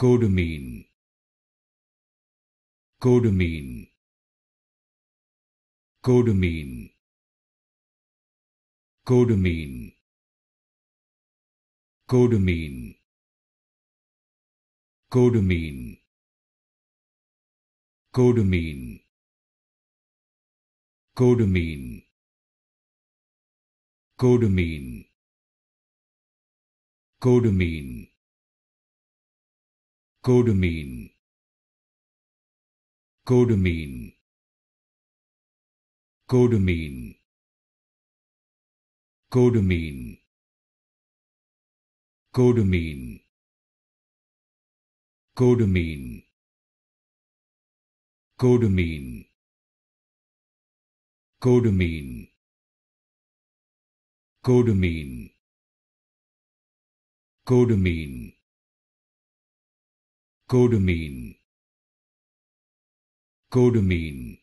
Codeine Codeine Codeine Codeine Codeine Codeine Codeine Codeine codamine codamine codamine codamine codamine codamine codamine codamine codamine codamine codamine codamine